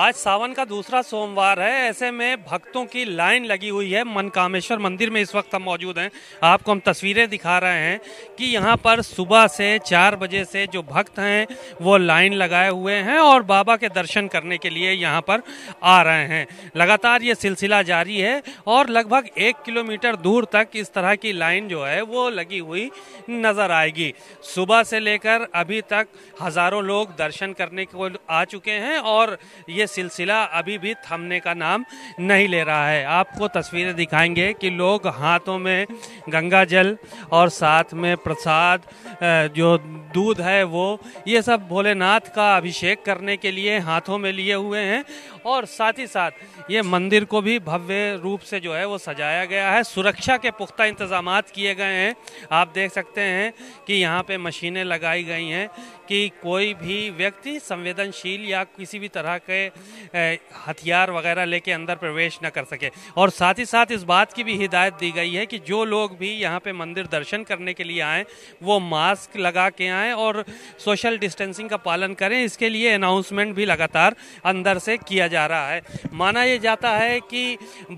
आज सावन का दूसरा सोमवार है ऐसे में भक्तों की लाइन लगी हुई है मन कामेश्वर मंदिर में इस वक्त हम मौजूद हैं आपको हम तस्वीरें दिखा रहे हैं कि यहाँ पर सुबह से चार बजे से जो भक्त हैं वो लाइन लगाए हुए हैं और बाबा के दर्शन करने के लिए यहाँ पर आ रहे हैं लगातार ये सिलसिला जारी है और लगभग एक किलोमीटर दूर तक इस तरह की लाइन जो है वो लगी हुई नज़र आएगी सुबह से लेकर अभी तक हज़ारों लोग दर्शन करने को आ चुके हैं और ये ये सिलसिला अभी भी थमने का नाम नहीं ले रहा है आपको तस्वीरें दिखाएंगे कि लोग हाथों में गंगा जल और साथ में प्रसाद जो दूध है वो ये सब भोलेनाथ का अभिषेक करने के लिए हाथों में लिए हुए हैं और साथ ही साथ ये मंदिर को भी भव्य रूप से जो है वो सजाया गया है सुरक्षा के पुख्ता इंतजाम किए गए हैं आप देख सकते हैं कि यहाँ पे मशीनें लगाई गई हैं कि कोई भी व्यक्ति संवेदनशील या किसी भी तरह के हथियार वगैरह लेके अंदर प्रवेश न कर सके और साथ ही साथ इस बात की भी हिदायत दी गई है कि जो लोग भी यहाँ पे मंदिर दर्शन करने के लिए आएँ वो मास्क लगा के आएँ और सोशल डिस्टेंसिंग का पालन करें इसके लिए अनाउंसमेंट भी लगातार अंदर से किया जा रहा है माना यह जाता है कि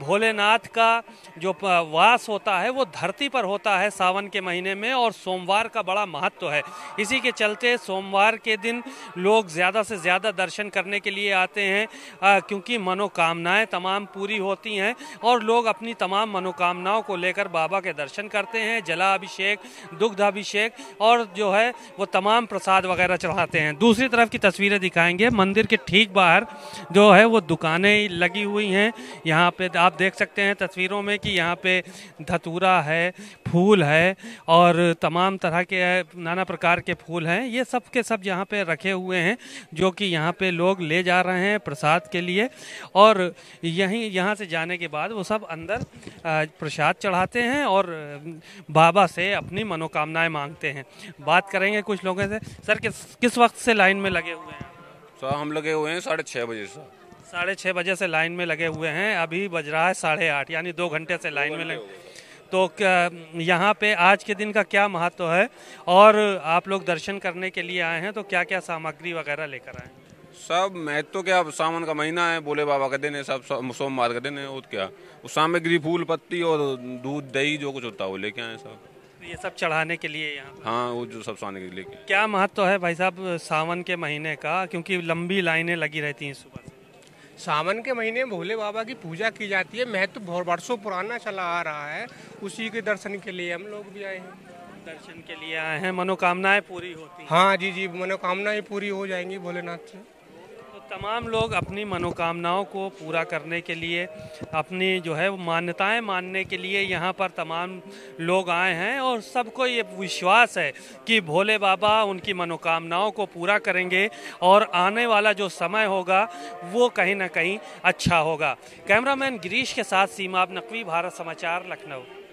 भोलेनाथ का जो वास होता है वो धरती पर होता है सावन के महीने में और सोमवार का बड़ा महत्व तो है इसी के चलते सोमवार के दिन लोग ज़्यादा से ज़्यादा दर्शन करने के लिए आते हैं क्योंकि मनोकामनाएं तमाम पूरी होती हैं और लोग अपनी तमाम मनोकामनाओं को लेकर बाबा के दर्शन करते हैं जला अभिषेक दुग्ध अभिषेक और जो है वो तमाम प्रसाद वगैरह चढ़ाते हैं दूसरी तरफ की तस्वीरें दिखाएंगे मंदिर के ठीक बाहर जो है वो दुकानें लगी हुई हैं यहाँ पे आप देख सकते हैं तस्वीरों में कि यहाँ पे धतूरा है फूल है और तमाम तरह के नाना प्रकार के फूल हैं ये सब के सब यहाँ पे रखे हुए हैं जो कि यहाँ पे लोग ले जा रहे हैं हैं प्रसाद के लिए और यहीं यहाँ से जाने के बाद वो सब अंदर प्रसाद चढ़ाते हैं और बाबा से अपनी मनोकामनाएं मांगते हैं बात करेंगे कुछ लोगों से सर किस किस वक्त से लाइन में लगे हुए हैं सर हम लगे हुए हैं साढ़े छः बजे से साढ़े छः बजे से लाइन में लगे हुए हैं अभी बज रहा है साढ़े आठ यानी दो घंटे से लाइन में लगे तो यहाँ पे आज के दिन का क्या महत्व है और आप लोग दर्शन करने के लिए आए हैं तो क्या क्या सामग्री वगैरह लेकर आए हैं सब महत्व तो क्या सावन का महीना है भोले बाबा का दिन है सब सोमवार का दिन है और क्या उस सामग्री फूल पत्ती और दूध दही जो कुछ होता है वो लेके आए सब तो ये सब चढ़ाने के लिए यहाँ हाँ वो जो सब सामने के लिए क्या महत्व तो है भाई साहब सावन के महीने का क्योंकि लंबी लाइनें लगी रहती हैं सुबह सावन के महीने में भोले बाबा की पूजा की जाती है महत्व तो वर्षों पुराना चला आ रहा है उसी के दर्शन के लिए हम लोग भी आए हैं दर्शन के लिए आए हैं मनोकामनाएं है पूरी होती हाँ जी जी मनोकामनाएं पूरी हो जाएंगी भोलेनाथ से तमाम लोग अपनी मनोकामनाओं को पूरा करने के लिए अपनी जो है मान्यताएं मानने के लिए यहाँ पर तमाम लोग आए हैं और सबको ये विश्वास है कि भोले बाबा उनकी मनोकामनाओं को पूरा करेंगे और आने वाला जो समय होगा वो कहीं ना कहीं अच्छा होगा कैमरामैन गिरीश के साथ सीमा नकवी भारत समाचार लखनऊ